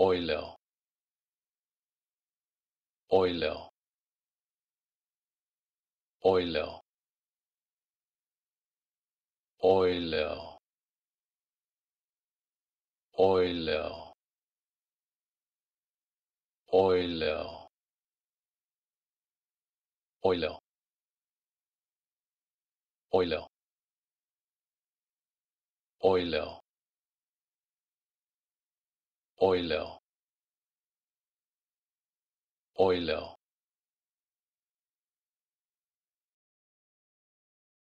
Oileo, oileo, oileo, oileo, oileo, oilo oilo oileo. oilo Hoy leo.